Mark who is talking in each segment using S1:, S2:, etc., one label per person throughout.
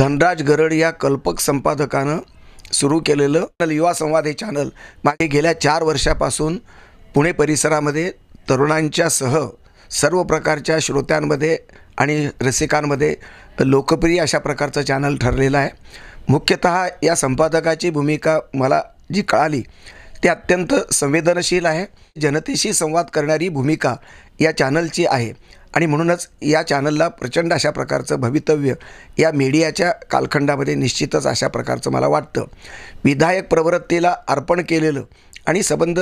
S1: धनराज गरड या कल्पक संपादकानं सुरू केलेलं युवा संवाद हे चॅनल मागे गेल्या चार वर्षापासून पुणे परिसरामध्ये तरुणांच्यासह सर्व प्रकारच्या श्रोत्यांमध्ये आणि रसिकांमध्ये लोकप्रिय अशा प्रकारचं चॅनल ठरलेलं आहे मुख्यतः या संपादकाची भूमिका मला जी कळाली ती अत्यंत संवेदनशील आहे जनतेशी संवाद करणारी भूमिका या चॅनलची आहे आणि म्हणूनच या चॅनलला प्रचंड अशा प्रकारचं भवितव्य या मीडियाच्या कालखंडामध्ये निश्चितच अशा प्रकारचं मला वाटतं विधायक प्रवृत्तीला अर्पण केलेलं आणि संबंध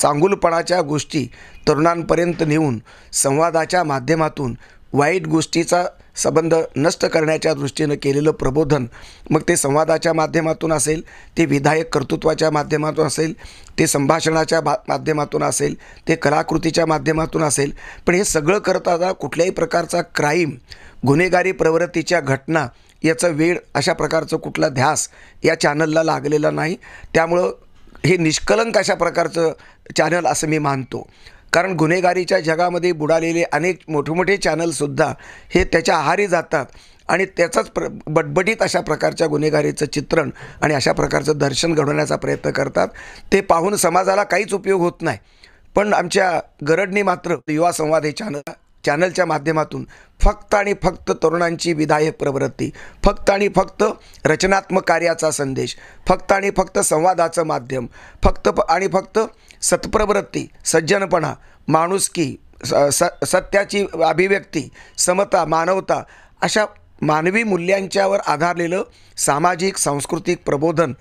S1: चांगुलपणाच्या गोष्टी तरुणांपर्यंत नेऊन संवादाच्या माध्यमातून वाईट गोष्टीचा संबंध नष्ट करण्याच्या दृष्टीनं केलेलं प्रबोधन मग ते संवादाच्या माध्यमातून असेल ते विधायक कर्तृत्वाच्या माध्यमातून असेल ते संभाषणाच्या माध्यमातून असेल ते कलाकृतीच्या माध्यमातून असेल पण हे सगळं करताना कुठल्याही प्रकारचा क्राईम गुन्हेगारी प्रवृत्तीच्या घटना याचा वेळ अशा प्रकारचं कुठला ध्यास या चॅनलला लागलेला नाही त्यामुळं हे निष्कलंक अशा प्रकारचं चॅनल असं मी मानतो कारण गुन्हेगारीच्या जगामध्ये बुडालेले अनेक मोठे मोठे चॅनलसुद्धा हे त्याच्या आहारी जातात आणि त्याचाच प्र बटबटीत अशा प्रकारच्या गुन्हेगारीचं चित्रण आणि अशा प्रकारचं दर्शन घडवण्याचा प्रयत्न करतात ते पाहून समाजाला काहीच उपयोग होत नाही पण आमच्या गरडने मात्र युवा संवाद हे चॅनल चॅनलच्या माध्यमातून फक्त आणि फक्त तरुणांची विधायक प्रवृत्ती फक्त आणि फक्त रचनात्मक कार्याचा संदेश फक्त आणि फक्त संवादाचं माध्यम फक्त आणि फक्त सत्प्रवृत्ती सज्जनपणा माणुसकी स स सत्याची अभिव्यक्ती समता मानवता अशा मानवी मूल्यांच्यावर आधारलेलं सामाजिक सांस्कृतिक प्रबोधन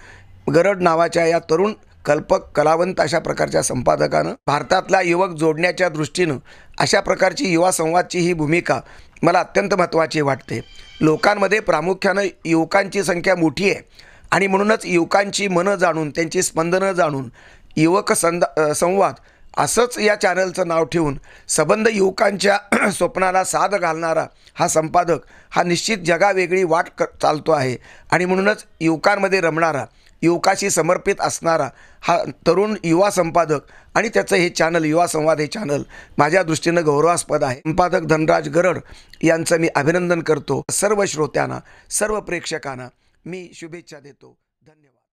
S1: गरड नावाच्या या तरुण कल्पक कलावंत अशा प्रकारच्या संपादकानं भारतातला युवक जोडण्याच्या दृष्टीनं अशा प्रकारची युवा संवादची ही भूमिका मला अत्यंत महत्त्वाची वाटते लोकांमध्ये प्रामुख्यानं युवकांची संख्या मोठी आहे आणि म्हणूनच युवकांची मनं जाणून त्यांची स्पंदनं जाणून युवक संवाद असंच या चॅनलचं नाव ठेवून सबंध युवकांच्या स्वप्नाला साध घालणारा हा संपादक हा निश्चित जगावेगळी वाट क चालतो आहे आणि म्हणूनच युवकांमध्ये रमणारा युवकाशी समर्पित असणारा हा तरुण युवा संपादक आणि त्याचं हे चॅनल युवा संवाद हे चॅनल माझ्या दृष्टीनं गौरवास्पद आहे संपादक धनराज गरड यांचं मी अभिनंदन करतो सर्व श्रोत्यांना सर्व प्रेक्षकांना मी शुभेच्छा देतो धन्यवाद